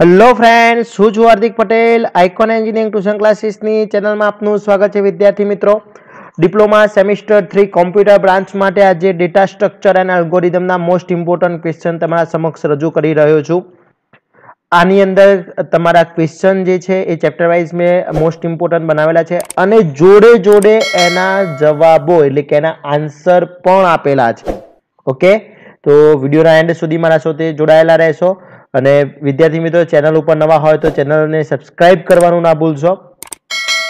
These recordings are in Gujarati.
હેલો ફ્રેન્ડ હું છું Hardik Patel icon engineering tuition ક્લાસીસની ચેનલમાં આપનું સ્વાગત છે વિદ્યાર્થી મિત્રો diploma semester three computer branch માટે આજે ડેટા સ્ટ્રક્ચર અને અલ્ગોરિધમના મોસ્ટ ઇમ્પોર્ટન્ટ ક્વેશ્ચન તમારા સમક્ષ રજૂ કરી રહ્યો છું આની અંદર તમારા ક્વેશ્ચન જે છે એ ચેપ્ટર વાઇઝ મેં મોસ્ટ ઇમ્પોર્ટન્ટ બનાવેલા છે અને જોડે જોડે એના જવાબો એટલે કે એના આન્સર પણ આપેલા છે ઓકે તો વિડીયોના એન્ડ સુધી મારા સાથે જોડાયેલા રહેશો અને વિદ્યાર્થી મિત્રો ચેનલ ઉપર નવા હોય તો ચેનલને સબસ્ક્રાઇબ કરવાનું ના ભૂલશો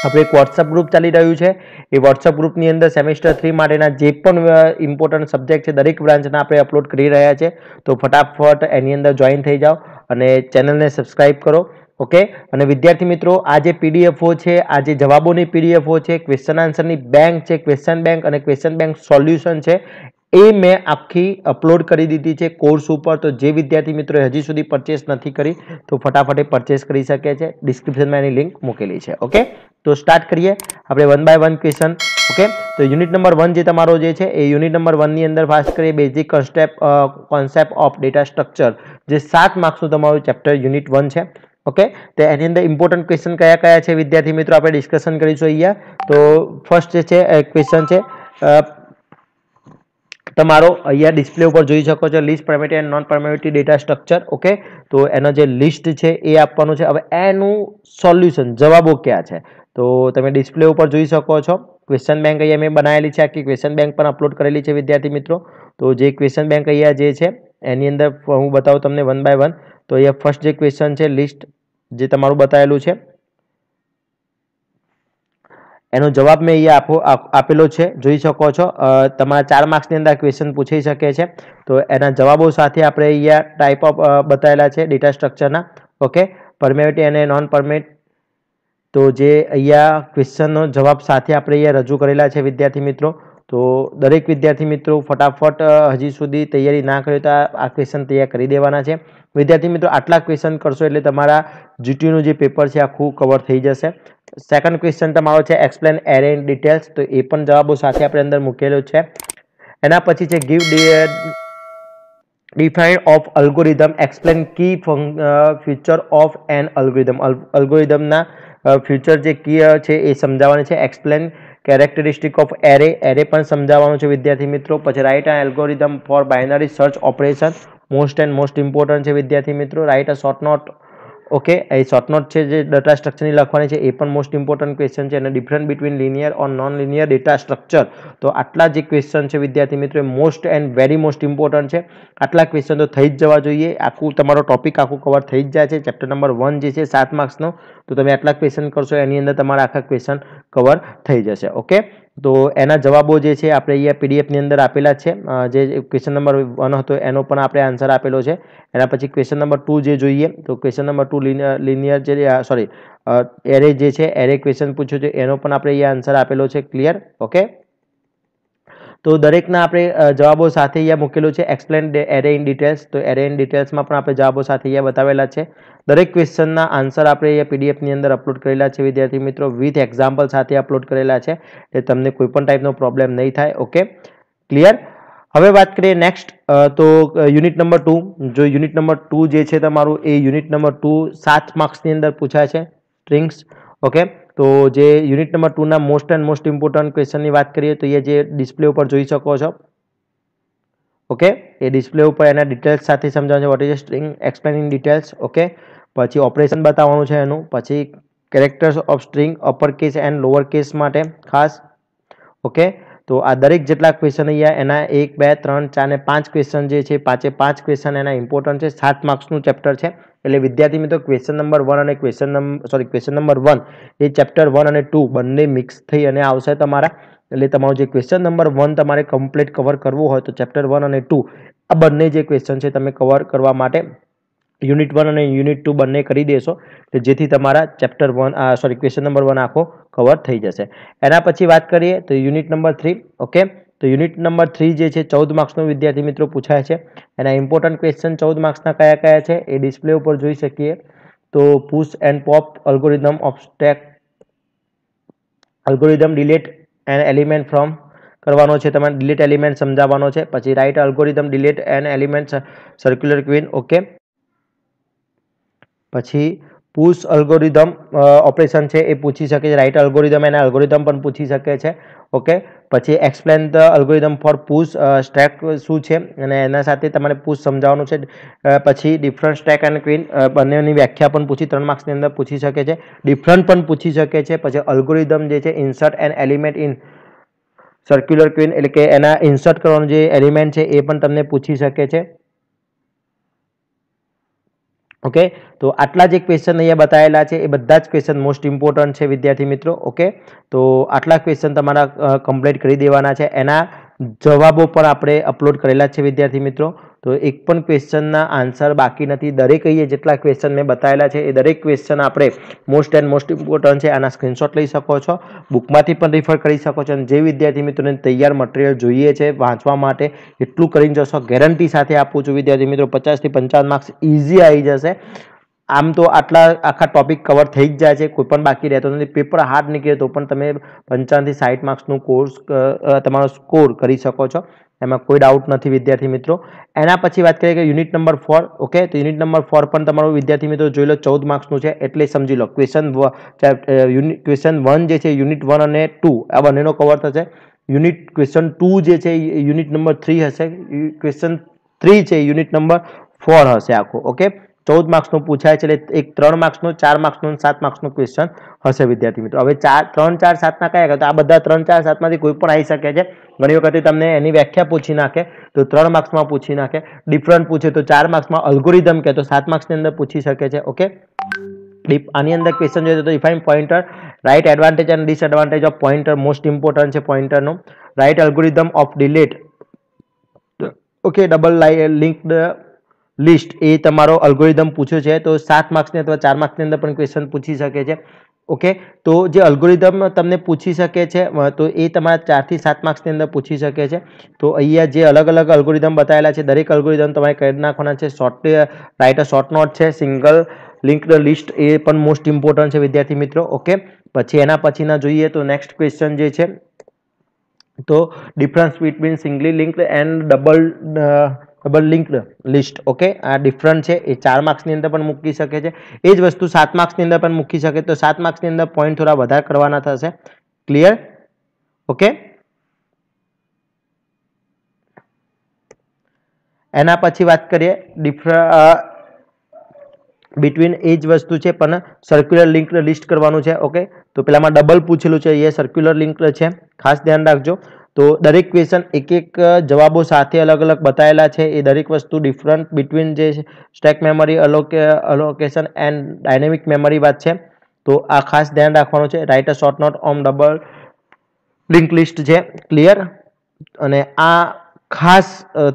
આપણે એક વોટ્સઅપ ગ્રુપ ચાલી રહ્યું છે એ વોટ્સઅપ ગ્રુપની અંદર સેમેસ્ટર થ્રી માટેના જે પણ ઇમ્પોર્ટન્ટ સબ્જેક્ટ છે દરેક બ્રાન્ચના આપણે અપલોડ કરી રહ્યા છે તો ફટાફટ એની અંદર જોઈન થઈ જાઓ અને ચેનલને સબસ્ક્રાઇબ કરો ઓકે અને વિદ્યાર્થી મિત્રો આ જે પીડીએફઓ છે આ જે જવાબોની પીડીએફઓ છે ક્વેશ્ચન આન્સરની બેંક છે ક્વેશ્ચન બેંક અને ક્વેશ્ચન બેંક સોલ્યુશન છે એ મેં આખી અપલોડ કરી દીધી છે કોર્સ ઉપર તો જે વિદ્યાર્થી મિત્રોએ હજી સુધી પરચેસ નથી કરી તો ફટાફટે પરચેસ કરી શકે છે ડિસ્ક્રિપ્શનમાં એની લિંક મૂકેલી છે ઓકે તો સ્ટાર્ટ કરીએ આપણે one by one question okay તો યુનિટ નંબર વન જે તમારો જે છે એ યુનિટ નંબર વનની અંદર ફાસ્ટ કરીએ basic concept concept of data structure જે સાત માર્ક્સનું તમારું ચેપ્ટર યુનિટ વન છે ઓકે તો એની અંદર ઇમ્પોર્ટન્ટ ક્વેશ્ચન કયા કયા છે વિદ્યાર્થી મિત્રો આપણે ડિસ્કશન કરીશું અહીંયા તો ફર્સ્ટ જે છે ક્વેશ્ચન છે તમારો અહીંયા ડિસ્પ્લે ઉપર જોઈ શકો છો list primitive and non primitive data structure okay તો એનો જે લિસ્ટ છે એ આપવાનું છે હવે એનું સોલ્યુશન જવાબો ક્યાં છે તો તમે ડિસ્પ્લે ઉપર જોઈ શકો છો ક્વેશ્ચન બેંક અહીંયા મેં બનાવેલી છે આખી ક્વેશ્ચન બેંક પણ અપલોડ કરેલી છે વિદ્યાર્થી મિત્રો તો જે ક્વેશ્ચન બેંક અહીંયા જે છે એની અંદર હું બતાવું તમને વન બાય વન તો અહીંયા ફર્સ્ટ જે ક્વેશ્ચન છે લિસ્ટ જે તમારું બતાવેલું છે એનો જવાબ મેં અહીંયા આપો આપેલો છે જોઈ શકો છો તમારા ચાર માર્ક્સની અંદર ક્વેશ્ચન પૂછી શકે છે તો એના જવાબો સાથે આપણે અહીંયા ટાઈપ ઓફ બતાવેલા છે ડેટા સ્ટ્રક્ચરના ઓકે પરમિટ અને નોન પરમિટ તો જે અહીંયા ક્વેશ્ચનનો જવાબ સાથે આપણે અહીંયા રજૂ કરેલા છે વિદ્યાર્થી મિત્રો તો દરેક વિદ્યાર્થી મિત્રો ફટાફટ હજી સુધી તૈયારી ના કરી તો આ ક્વેશ્ચન તૈયાર કરી દેવાના છે વિદ્યાર્થી મિત્રો આટલા ક્વેશ્ચન કરશો એટલે તમારા જીટીયુનું જે પેપર છે આખું કવર થઈ જશે સેકન્ડ ક્વેશ્ચન તમારો છે એક્સપ્લેન એરે ઇન ડિટેલ્સ તો એ પણ જવાબો સાથે આપણે અંદર મૂકેલો છે એના પછી છે give define of algorithm explain key feature of an algorithm અલ્ગોરિધમના ફ્યુચર જે કી છે એ સમજાવવાનું છે explain characteristic of array array પણ સમજાવવાનું છે વિદ્યાર્થી મિત્રો પછી રાઇટ આ algorithm for binary search operation most and most important છે વિદ્યાર્થી મિત્રો રાઇટ આ શોર્ટ નોટ ઓકે એ શોર્ટ છે જે ડેટા સ્ટ્રક્ચરની લખવાની છે એ પણ મોસ્ટ ઇમ્પોર્ટન્ટ ક્વેશ્ચન છે અને different between linear or non linear data structure તો આટલા જે ક્વેશ્ચન છે વિદ્યાર્થી મિત્રો એ most and very most important છે આટલા ક્વેશ્ચન તો થઈ જ જવા જોઈએ આખું તમારો ટોપિક આખું કવર થઈ જ જાય છે ચેપ્ટર નંબર વન જે છે સાત માર્ક્સનો તો તમે આટલા ક્વેશ્ચન કરશો એની અંદર તમારા આખા ક્વેશ્ચન કવર થઈ જશે ઓકે તો એના જવાબો જે છે આપણે અહીંયા પીડીએફની અંદર આપેલા છે જે ક્વેશ્ચન નંબર વન હતો એનો પણ આપણે આન્સર આપેલો છે એના પછી ક્વેશ્ચન નંબર ટુ જે જોઈએ તો ક્વેશ્ચન નંબર ટુ લિનિયર જે સોરી એરે જે છે એરે ક્વેશ્ચન પૂછ્યો છે એનો પણ આપણે અહીંયા આન્સર આપેલો છે ક્લિયર ઓકે તો દરેકના આપણે જવાબો સાથે અહીંયા મૂકેલું છે એક્સપ્લેન એરે ઇન ડિટેલ્સ તો એરે ઇન ડિટેલ્સમાં પણ આપણે જવાબો સાથે અહીંયા બતાવેલા છે દરેક ક્વેશ્ચનના આન્સર આપણે અહીંયા પીડીએફની અંદર અપલોડ કરેલા છે વિદ્યાર્થી મિત્રો વિથ એક્ઝામ્પલ સાથે અપલોડ કરેલા છે એટલે તમને કોઈપણ ટાઈપનો પ્રોબ્લેમ નહીં થાય ઓકે ક્લિયર હવે વાત કરીએ નેક્સ્ટ તો યુનિટ નંબર ટુ જો યુનિટ નંબર ટુ જે છે તમારું એ યુનિટ નંબર ટુ સાત માર્ક્સની અંદર પૂછાય છે સ્ટ્રિંગ્સ ઓકે તો જે યુનિટ નંબર ટુના મોસ્ટ એન્ડ મોસ્ટ ઇમ્પોર્ટન્ટ ક્વેશ્ચનની વાત કરીએ તો એ જે ડિસ્પ્લે ઉપર જોઈ શકો છો ઓકે એ ડિસ્પ્લે ઉપર એના ડિટેલ્સ સાથે સમજાવવાનું છે what is string explaining details okay પછી ઓપરેશન બતાવવાનું છે એનું પછી characters of string upper case and lower case માટે ખાસ ઓકે તો આ દરેક જેટલા ક્વેશ્ચન અહીંયા એના એક બે ત્રણ ચાર ને પાંચ ક્વેશ્ચન જે છે પાંચે પાંચ ક્વેશ્ચન એના ઇમ્પોર્ટન્ટ છે સાત માર્ક્સનું ચેપ્ટર છે એટલે વિદ્યાર્થી મિત્રો ક્વેશ્ચન નંબર વન અને question number sorry question number one એ ચેપ્ટર વન અને ટુ બંને મિક્સ થઈ અને આવશે તમારા એટલે તમારો જે ક્વેશ્ચન નંબર વન તમારે કમ્પ્લીટ કવર કરવું હોય તો ચેપ્ટર વન અને ટુ આ બંને જે ક્વેશ્ચન છે તમે કવર કરવા માટે યુનિટ વન અને યુનિટ ટુ બંને કરી દેશો એટલે જેથી તમારા chapter one sorry question number one આખો કવર થઈ જશે એના પછી વાત કરીએ તો યુનિટ નંબર થ્રી ઓકે તો યુનિટ નંબર થ્રી જે છે ચૌદ માર્ક્સનો વિદ્યાર્થી મિત્રો પૂછાય છે એના ઇમ્પોર્ટન્ટ ક્વેશ્ચન ચૌદ માર્ક્સના કયા કયા છે એ ડિસ્પ્લે ઉપર જોઈ શકીએ તો push and pop algorithm of stack algorithm delete and element from કરવાનો છે તમારે ડિલેટ એલિમેન્ટ સમજાવવાનો છે પછી write algorithm delete and element circular queue okay પછી પુશ અલ્ગોરિધમ ઓપરેશન છે એ પૂછી શકે છે રાઇટ અલ્ગોરિધમ એના અલ્ગોરિધમ પણ પૂછી શકે છે ઓકે પછી explain the algorithm for push stack શું છે અને એના સાથે તમારે પુશ સમજાવવાનું છે પછી ડિફરન્ટ સ્ટેક એન્ડ ક્વીન બંનેની વ્યાખ્યા પણ પૂછી ત્રણ માર્ક્સની અંદર પૂછી શકે છે ડિફરન્ટ પણ પૂછી શકે છે પછી અલ્ગોરિધમ જે છે insert and element in circular queue એટલે કે એના ઇન્સર્ટ કરવાનું જે એલિમેન્ટ છે એ પણ તમને પૂછી શકે છે ઓકે તો આટલા જે ક્વેશ્ચન અહીંયા બતાવેલા છે એ બધા જ ક્વેશ્ચન મોસ્ટ ઇમ્પોર્ટન્ટ છે વિદ્યાર્થી મિત્રો ઓકે તો આટલા ક્વેશ્ચન તમારા કમ્પ્લીટ કરી દેવાના છે એના જવાબો પણ આપણે અપલોડ કરેલા છે વિદ્યાર્થી મિત્રો તો એક પણ ક્વેશ્ચનના આન્સર બાકી નથી દરેક દરેકઈએ જેટલા ક્વેશ્ચન મેં બતાવેલા છે એ દરેક ક્વેશ્ચન આપણે મોસ્ટ એન્ડ મોસ્ટ ઇમ્પોર્ટન્ટ છે આના સ્ક્રીનશોટ લઈ શકો છો બુકમાંથી પણ રિફર કરી શકો છો અને જે વિદ્યાર્થી મિત્રોને તૈયાર મટીરિયલ જોઈએ છે વાંચવા માટે એટલું કરીને જશો ગેરંટી સાથે આપું છું વિદ્યાર્થી મિત્રો પચાસથી પંચાવન માર્ક્સ ઇઝી આવી જશે આમ તો આટલા આખા ટોપિક કવર થઈ જ જાય છે કોઈ પણ બાકી રહેતો નથી પેપર હાર્ડ નીકળે તો પણ તમે પંચાવનથી સાઠ માર્ક્સનું કોર્સ તમારો સ્કોર કરી શકો છો એમાં કોઈ ડાઉટ નથી વિદ્યાર્થી મિત્રો એના પછી વાત કરીએ કે યુનિટ નંબર ફોર ઓકે તો યુનિટ નંબર ફોર પણ તમારું વિદ્યાર્થી મિત્રો જોઈ લો ચૌદ માર્ક્સનું છે એટલે સમજી લો યુનિટ ક્વેશ્ચન વન જે છે યુનિટ વન અને ટુ આ બંનેનો કવર થશે યુનિટ ક્વેશ્ચન ટુ જે છે યુનિટ નંબર થ્રી હશે ક્વેશ્ચન થ્રી છે યુનિટ નંબર ફોર હશે આખો ઓકે ચૌદ માર્ક્સનું પૂછાય છે એટલે એક ત્રણ માર્ક્સનું ચાર માર્ક્સનું સાત માર્ક્સનું ક્વેશ્ચન હશે વિદ્યાર્થી મિત્રો હવે ચાર ત્રણ ચાર સાતના કયા તો આ બધા ત્રણ ચાર સાતમાંથી કોઈ પણ આવી શકે છે ઘણી વખતે તમને એની વ્યાખ્યા પૂછી નાખે તો ત્રણ માર્ક્સમાં પૂછી નાખે ડિફરન્ટ પૂછે તો ચાર માર્ક્સમાં અલ્ગોરિધમ કે તો સાત માર્ક્સની અંદર પૂછી શકે છે ઓકે ડીપ આની અંદર ક્વેશ્ચન જોઈએ તો define pointer write advantage and disadvantage of pointer most important છે પોઈન્ટરનું write algorithm of delete okay double linked list ए તમારો アル ગોરિધમ પૂછે છે તો 7 માર્ક્સ ને અથવા 4 માર્ક્સ ની અંદર પણ ક્વેશ્ચન પૂછી શકે છે ઓકે તો જે アル ગોરિધમ તમને પૂછી શકે છે તો એ તમારા 4 થી 7 માર્ક્સ ની અંદર પૂછી શકે છે તો અયા જે અલગ અલગ アル ગોરિધમ બતાવેલા છે દરેક アル ગોરિધમ તમારે કરી નાખવાના છે short write a short note છે સિંગલ લિંક્ડ લિસ્ટ એ પણ મોસ્ટ ઈમ્પોર્ટન્ટ છે વિદ્યાર્થી મિત્રો ઓકે પછી એના પછીના જોઈએ તો નેક્સ્ટ ક્વેશ્ચન જે છે તો difference between singly linked and double double linked list okay આ ડિફરન્ટ છે એ ચાર માર્ક્સની અંદર પણ મૂકી શકે છે એ જ વસ્તુ સાત માર્ક્સની અંદર પણ મૂકી શકે તો સાત માર્ક્સની અંદર પોઈન્ટ થોડા વધારે કરવાના થશે ક્લિયર ઓકે એના પછી વાત કરીએ ડિફર બિટવીન એ જ વસ્તુ છે પણ સર્ક્યુલર લિંક લિસ્ટ કરવાનું છે ઓકે તો પેલામાં ડબલ પૂછેલું છે એ સર્ક્યુલર લિંક છે ખાસ ધ્યાન રાખજો તો દરેક ક્વેશ્ચન એક એક જવાબો સાથે અલગ અલગ બતાવેલા છે એ દરેક વસ્તુ ડિફરન્ટ બિટવીન જે સ્ટેક મેમરી અલોકે અલોકેશન એન્ડ ડાયનેમિક મેમરી વાત છે તો આ ખાસ ધ્યાન રાખવાનું છે write a short note on double link list છે ક્લિયર અને આ ખાસ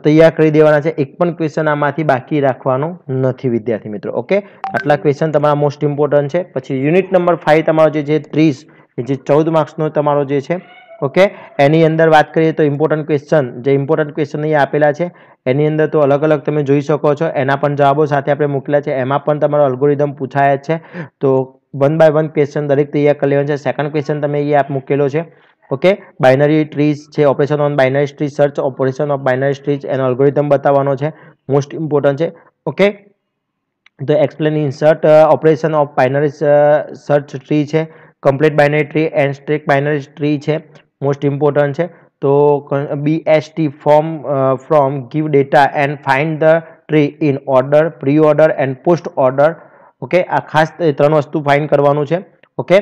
તૈયાર કરી દેવાના છે એક પણ ક્વેશ્ચન આમાંથી બાકી રાખવાનો નથી વિદ્યાર્થી મિત્રો ઓકે આટલા ક્વેશ્ચન તમારા મોસ્ટ ઇમ્પોર્ટન્ટ છે પછી યુનિટ નંબર ફાઇવ તમારો જે છે ત્રીસ જે ચૌદ માર્ક્સનો તમારો જે છે ઓકે એની અંદર વાત કરીએ તો ઇમ્પોર્ટન્ટ ક્વેશ્ચન જે ઇમ્પોર્ટન્ટ ક્વેશ્ચન અહીં આપેલા છે એની અંદર તો અલગ અલગ તમે જોઈ શકો છો એના પણ જવાબો સાથે આપણે મૂકેલા છે એમાં પણ તમારો અલ્ગોરિધમ પૂછાયા છે તો વન બાય વન ક્વેશ્ચન દરેક તૈયાર કરી લેવાનું છે સેકન્ડ ક્વેશ્ચન તમે એ આપ મૂકેલો છે ઓકે બાઇનરી ટ્રીઝ છે operation on binary trees search operation of binary trees એનો અલ્ગોરિધમ બતાવવાનો છે મોસ્ટ ઇમ્પોર્ટન્ટ છે ઓકે તો explain insert operation of binary search tree છે complete binary tree and strict binary tree છે મોસ્ટ ઇમ્પોર્ટન્ટ છે તો B BST form from give data and find the tree in order pre order and post order okay આ ખાસ ત્રણ વસ્તુ ફાઇન કરવાનું છે ઓકે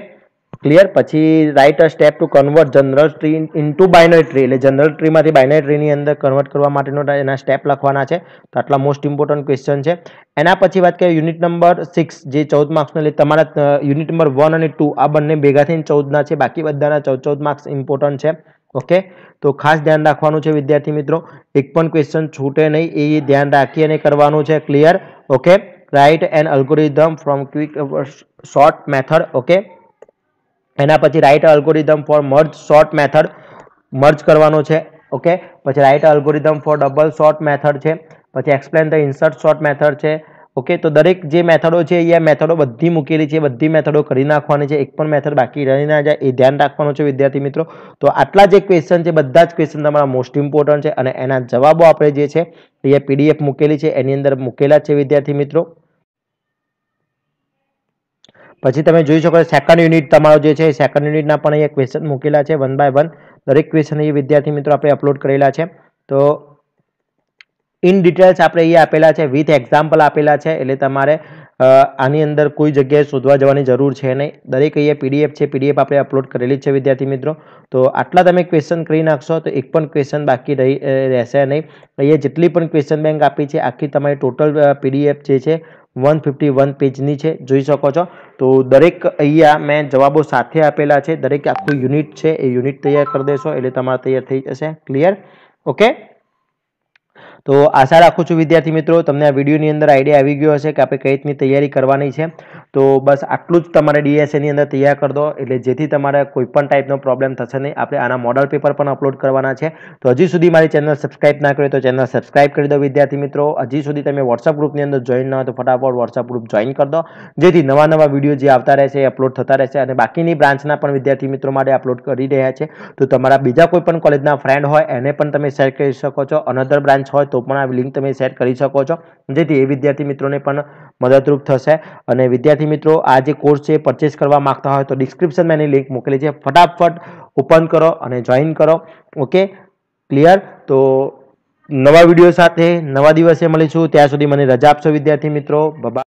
ક્લિયર પછી write a step to convert general tree into binary tree એટલે જનરલ ટ્રીમાંથી બાઇનરી ટ્રીની અંદર કન્વર્ટ કરવા માટેનો એના સ્ટેપ લખવાના છે તો આટલા મોસ્ટ ઇમ્પોર્ટન્ટ ક્વેશ્ચન છે એના પછી વાત કરીએ યુનિટ નંબર સિક્સ જે ચૌદ માર્ક્સને લઈ તમારા યુનિટ નંબર વન અને ટુ આ બંને ભેગા થઈને ચૌદના છે બાકી બધાના ચૌદ ચૌદ માર્ક્સ ઇમ્પોર્ટન્ટ છે ઓકે તો ખાસ ધ્યાન રાખવાનું છે વિદ્યાર્થી મિત્રો એક પણ ક્વેશ્ચન છૂટે નહીં એ ધ્યાન રાખી અને કરવાનું છે clear okay write and algorithm from quick sort method okay એના પછી write algorithm for merge sort method merge કરવાનો છે ઓકે પછી write algorithm for double sort method છે પછી explain the insert sort method છે ઓકે તો દરેક જે મેથડો છે એ મેથડો બધી મૂકેલી છે બધી મેથડો કરી નાખવાની છે એક પણ મેથડ બાકી રહી ના જાય એ ધ્યાન રાખવાનું છે વિદ્યાર્થી મિત્રો તો આટલા જે ક્વેશ્ચન છે બધા જ ક્વેશ્ચન તમારા મોસ્ટ ઇમ્પોર્ટન્ટ છે અને એના જવાબો આપણે જે છે એ પીડીએફ મૂકેલી છે એની અંદર મૂકેલા છે વિદ્યાર્થી મિત્રો પછી તમે જોઈ શકો સેકન્ડ યુનિટ તમારો જે છે સેકન્ડ યુનિટના પણ અહીંયા ક્વેશ્ચન મૂકેલા છે વન બાય વન દરેક ક્વેશ્ચન એ વિદ્યાર્થી મિત્રો આપણે અપલોડ કરેલા છે તો ઇન ડિટેલ્સ આપણે અહીંયા આપેલા છે વિથ એક્ઝામ્પલ આપેલા છે એટલે તમારે આની અંદર કોઈ જગ્યાએ શોધવા જવાની જરૂર છે નહીં દરેક અહીંયા પીડીએફ છે પીડીએફ આપણે અપલોડ કરેલી છે વિદ્યાર્થી મિત્રો તો આટલા તમે ક્વેશ્ચન કરી નાખશો તો એક પણ ક્વેશ્ચન બાકી રહી રહેશે નહીં અહીંયા જેટલી પણ ક્વેશ્ચન બેંક આપી છે આખી તમારી ટોટલ પીડીએફ જે છે વન ફિફ્ટી વન પેજની છે જોઈ શકો છો તો દરેક અહીંયા મેં જવાબો સાથે આપેલા છે દરેક આખું યુનિટ છે એ યુનિટ તૈયાર કરી દેશો એટલે તમારે તૈયાર થઈ જશે ક્લિયર ઓકે તો આશા રાખું છું વિદ્યાર્થી મિત્રો તમને આ વિડીયોની અંદર આઈડિયા આવી ગયો હશે કે આપણે કઈ રીતની તૈયારી કરવાની છે તો બસ આટલું જ તમારે ડીએસએની અંદર તૈયાર કરી દો એટલે જેથી તમારે કોઈપણ ટાઈપનો પ્રોબ્લેમ થશે નહીં આપણે આના મોડલ પેપર પણ અપલોડ કરવાના છે તો હજી સુધી મારી ચેનલ સબસ્ક્રાઈબ ના કરી તો ચેનલ સબસ્ક્રાઈબ કરી દો વિદ્યાર્થી મિત્રો હજી સુધી તમે વોટ્સઅપ ગ્રુપની અંદર જોઈન ન હોય તો ફટાફટ વોટ્સઅપ ગ્રુપ જોઈન કરી દો જેથી નવા નવા વિડીયો જે આવતા રહેશે એ અપલોડ થતા રહેશે અને બાકીની બ્રાન્ચના પણ વિદ્યાર્થી મિત્રો માટે અપલોડ કરી રહ્યા છે તો તમારા બીજા કોઈ પણ કોલેજના ફ્રેન્ડ હોય એને પણ તમે શેર કરી શકો છો અનધર બ્રાન્ચ હોય તો પણ આ લિંક તમે સેટ કરી શકો છો જેથી એ વિદ્યાર્થી મિત્રોને પણ મદદરૂપ થશે અને વિદ્યાર્થી મિત્રો આ જે કોર્સ છે પરચેસ કરવા માગતા હોય તો ડિસ્ક્રિપ્શનમાં એની લિંક મોકલી છે ફટાફટ ઓપન કરો અને જોઈન કરો ઓકે ક્લિયર તો નવા વિડીયો સાથે નવા દિવસે મળીશું ત્યાં સુધી મને રજા આપશો વિદ્યાર્થી મિત્રો બબા